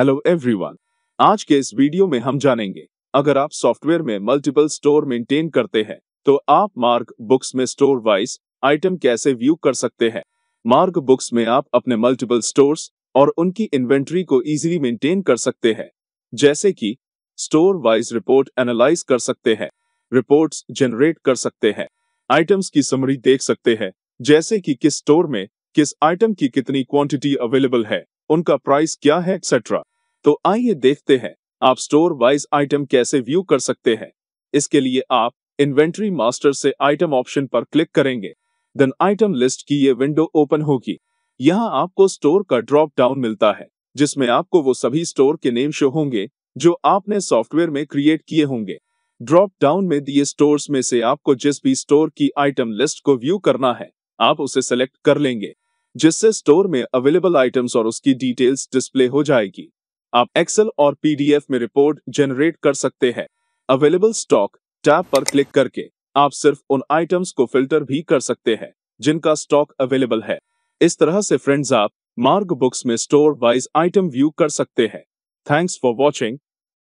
hello everyone आज के इस वीडियो में हम जानेंगे अगर आप सॉफ्टवेयर में मल्टीपल स्टोर मेंटेन करते हैं तो आप मार्क बुक्स में स्टोर वाइज आइटम कैसे व्यू कर सकते हैं मार्क बुक्स में आप अपने मल्टीपल स्टोर्स और उनकी इन्वेंट्री को इजीली मेंटेन कर सकते हैं जैसे कि स्टोर वाइज रिपोर्ट एनालाइज कर सकते हैं रिपोर्ट जनरेट कर सकते हैं आइटम्स की समरी देख सकते हैं जैसे कि किस स्टोर में किस आइटम की कितनी क्वांटिटी अवेलेबल है उनका प्राइस क्या है एक्सेट्रा तो आइए देखते हैं आप स्टोर वाइज आइटम कैसे व्यू कर सकते हैं इसके लिए आप इन्वेंट्री मास्टर से आइटम ऑप्शन पर क्लिक करेंगे देन आइटम लिस्ट की ये विंडो ओपन होगी यहाँ आपको स्टोर का ड्रॉप डाउन मिलता है जिसमें आपको वो सभी स्टोर के नेम शो होंगे जो आपने सॉफ्टवेयर में क्रिएट किए होंगे ड्रॉप डाउन में दिए स्टोर्स में से आपको जिस भी स्टोर की आइटम लिस्ट को व्यू करना है आप उसे सेलेक्ट कर लेंगे जिससे स्टोर में अवेलेबल आइटम्स और उसकी डिटेल्स डिस्प्ले हो जाएगी आप एक्सेल और पीडीएफ में रिपोर्ट जनरेट कर सकते हैं अवेलेबल स्टॉक टैब पर क्लिक करके आप सिर्फ उन आइटम्स को फिल्टर भी कर सकते हैं जिनका स्टॉक अवेलेबल है इस तरह से फ्रेंड्स आप मार्ग बुक्स में स्टोर वाइज आइटम व्यू कर सकते हैं थैंक्स फॉर वॉचिंग